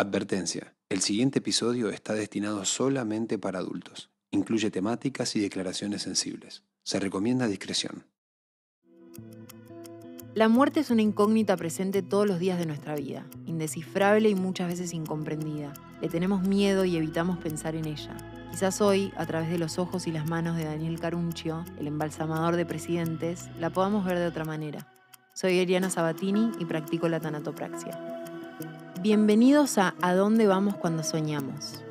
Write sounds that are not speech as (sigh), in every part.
Advertencia. El siguiente episodio está destinado solamente para adultos. Incluye temáticas y declaraciones sensibles. Se recomienda discreción. La muerte es una incógnita presente todos los días de nuestra vida, indescifrable y muchas veces incomprendida. Le tenemos miedo y evitamos pensar en ella. Quizás hoy, a través de los ojos y las manos de Daniel Caruncio, el embalsamador de presidentes, la podamos ver de otra manera. Soy Eriana Sabatini y practico la tanatopraxia. Bienvenidos a ¿A dónde vamos cuando soñamos?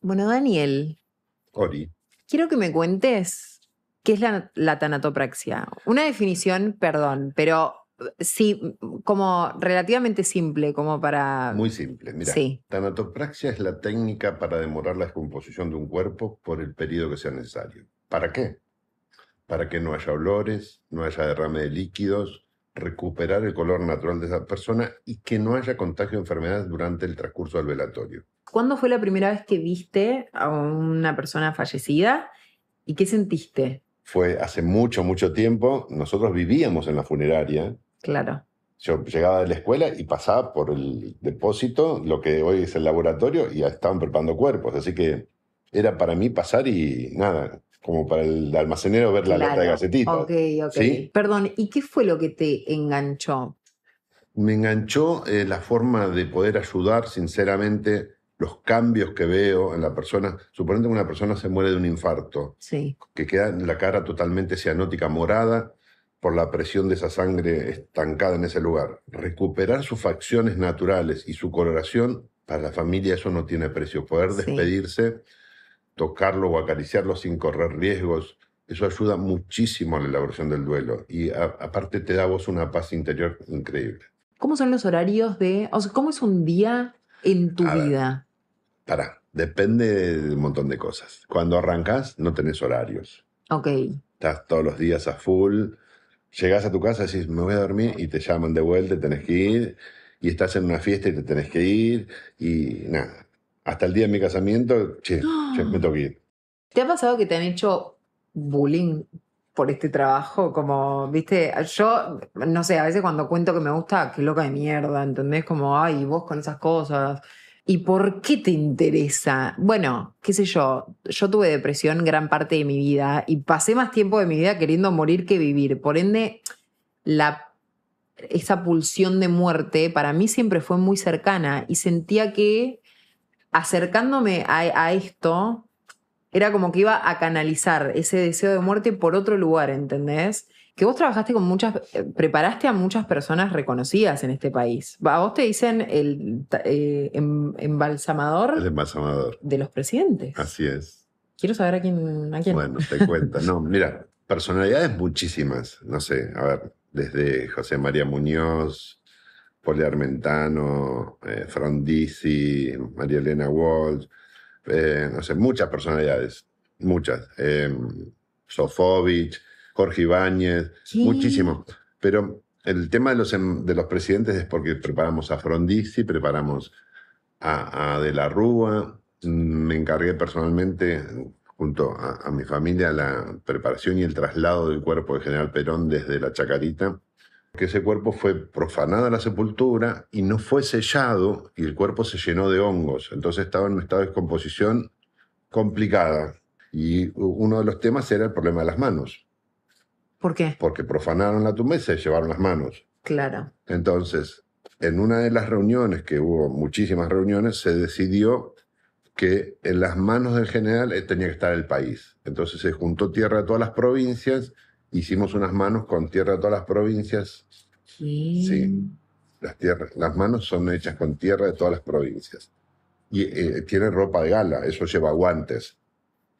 Bueno, Daniel. Ori. Quiero que me cuentes qué es la, tanatopraxia. Una definición, perdón, pero eh, sí, como relativamente simple, como para... Muy simple, mira. Sí. Tanatopraxia es la técnica para demorar la descomposición de un cuerpo por el periodo que sea necesario. ¿Para qué? Para que no haya olores, no haya derrame de líquidos, recuperar el color natural de esa persona y que no haya contagio de enfermedades durante el transcurso del velatorio. ¿Cuándo fue la primera vez que viste a una persona fallecida y qué sentiste? Fue hace mucho, mucho tiempo. Nosotros vivíamos en la funeraria. Claro. Yo llegaba de la escuela y pasaba por el depósito, lo que hoy es el laboratorio, y estaban preparando cuerpos. Así que era para mí pasar y nada, como para el almacenero ver la letra lata de gacetito. Ok, ok. Perdón, ¿y qué fue lo que te enganchó? Me enganchó eh, la forma de poder ayudar, sinceramente, los cambios que veo en la persona. Suponiendo que una persona se muere de un infarto, sí. que queda la cara totalmente cianótica, morada, por la presión de esa sangre estancada en ese lugar. Recuperar sus facciones naturales y su coloración, para la familia eso no tiene precio. Poder despedirse tocarlo o acariciarlo sin correr riesgos, eso ayuda muchísimo a la elaboración del duelo y aparte te da vos una paz interior increíble. ¿Cómo son los horarios de, o sea, cómo es un día en tu vida? para depende de un montón de cosas. Cuando arrancas no tenés horarios. Ok. Estás todos los días a full, llegas a tu casa, decís, me voy a dormir y te llaman de vuelta, tenés que ir, y estás en una fiesta y te tenés que ir, y nada hasta el día de mi casamiento, che, (gasps) me toqué. ¿Te ha pasado que te han hecho bullying por este trabajo? Como, viste, yo, no sé, a veces cuando cuento que me gusta, qué loca de mierda, ¿entendés? Como, ay, vos con esas cosas. ¿Y por qué te interesa? Bueno, qué sé yo, yo tuve depresión gran parte de mi vida y pasé más tiempo de mi vida queriendo morir que vivir. Por ende, la, esa pulsión de muerte para mí siempre fue muy cercana y sentía que acercándome a, esto, era como que iba a canalizar ese deseo de muerte por otro lugar, ¿entendés? Que vos trabajaste con muchas, eh, preparaste a muchas personas reconocidas en este país. A vos te dicen el eh, em, embalsamador. El embalsamador. De los presidentes. Así es. Quiero saber a quién. A quién. Bueno, te cuento. No, mira, personalidades muchísimas. No sé, a ver, desde José María Muñoz, Poliarmentano, eh, Frondizi, María Elena Walsh, eh, no sé, muchas personalidades, muchas. Eh, Sofovich, Jorge Ibáñez, muchísimo. Pero el tema de los, em, de los presidentes es porque preparamos a Frondizi, preparamos a, De la Rúa. Me encargué personalmente, junto a, a mi familia, la preparación y el traslado del cuerpo de general Perón desde la Chacarita que ese cuerpo fue profanada la sepultura y no fue sellado y el cuerpo se llenó de hongos. Entonces estaba en un estado de descomposición complicada. Y uno de los temas era el problema de las manos. ¿Por qué? Porque profanaron la tumba y se llevaron las manos. Claro. Entonces, en una de las reuniones, que hubo muchísimas reuniones, se decidió que en las manos del general tenía que estar el país. Entonces se juntó tierra a todas las provincias hicimos unas manos con tierra de todas las provincias. Sí. sí. Las, tierras, las manos son hechas con tierra de todas las provincias. Y tienen eh, tiene ropa de gala, eso lleva guantes.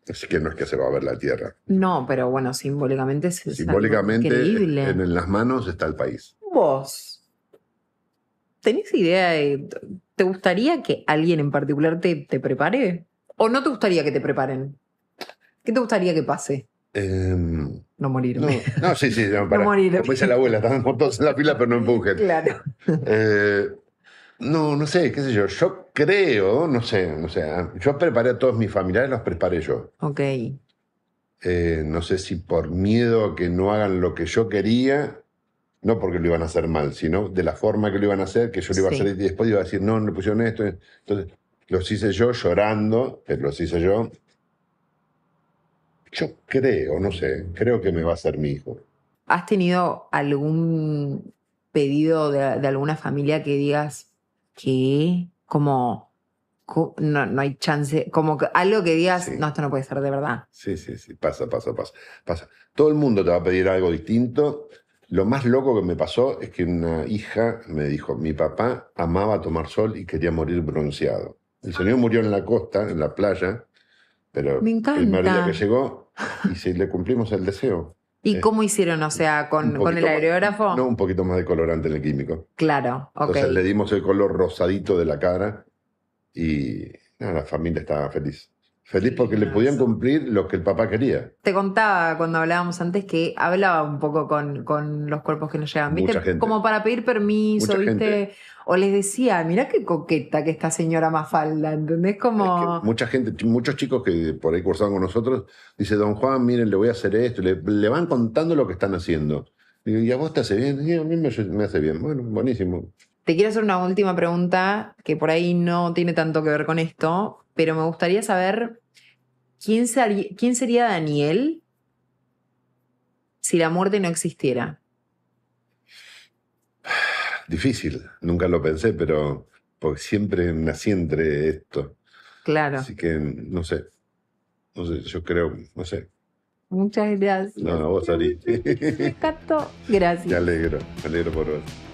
Así que no es que se va a ver la tierra. No, pero bueno, simbólicamente Simbólicamente, En, las manos está el país. Vos, ¿tenés idea de. ¿Te gustaría que alguien en particular te, te prepare? ¿O no te gustaría que te preparen? ¿Qué te gustaría que pase? Eh, no morir No, no sí, sí, no, para. (laughs) No morirme. Como dice la abuela, estamos todos en la fila, pero no (laughs) empujen. Claro. Eh, no, no sé, qué sé yo. Yo creo, no sé, no sé. Ah, yo preparé a todos mis familiares, los preparé yo. Ok. Eh, no sé si por miedo a que no hagan lo que yo quería, no porque lo iban a hacer mal, sino de la forma que lo iban a hacer, que yo lo iba a hacer y después iba a decir, no, no pusieron esto. Entonces, los hice yo llorando, eh, los hice yo. Yo creo, no sé, creo que me va a ser mi hijo. ¿Has tenido algún pedido de, alguna familia que digas que como no, hay chance, como algo que digas, no, esto no puede ser de verdad? Sí, sí, sí, pasa, pasa, pasa, pasa. Todo el mundo te va a pedir algo distinto. Lo más loco que me pasó es que una hija me dijo, mi papá amaba tomar sol y quería morir bronceado. El señor murió en la costa, en la playa, pero Me encanta. el primer que llegó y si le cumplimos el deseo. ¿Y eh, cómo hicieron? O sea, ¿con, el aerógrafo? no, un poquito más de colorante en el químico. Claro, ok. Entonces le dimos el color rosadito de la cara y la familia estaba feliz. Feliz porque le podían cumplir lo que el papá quería. Te contaba cuando hablábamos antes que hablaba un poco con, con los cuerpos que nos llegaban, ¿viste? Como para pedir permiso, ¿viste? O les decía, mirá qué coqueta que esta señora Mafalda, ¿entendés? Como... mucha gente, muchos chicos que por ahí cursaban con nosotros, dice, don Juan, miren, le voy a hacer esto, le, van contando lo que están haciendo. Y a vos te hace bien, a mí me hace bien. Bueno, buenísimo. Te quiero hacer una última pregunta que por ahí no tiene tanto que ver con esto, pero me gustaría saber quién, sería Daniel si la muerte no existiera. Difícil, nunca lo pensé, pero siempre nací entre esto. Claro. Así que, no sé, no sé, yo creo, no sé, Muchas gracias. No, vos salís. Me Gracias. Te alegro, me alegro por vos.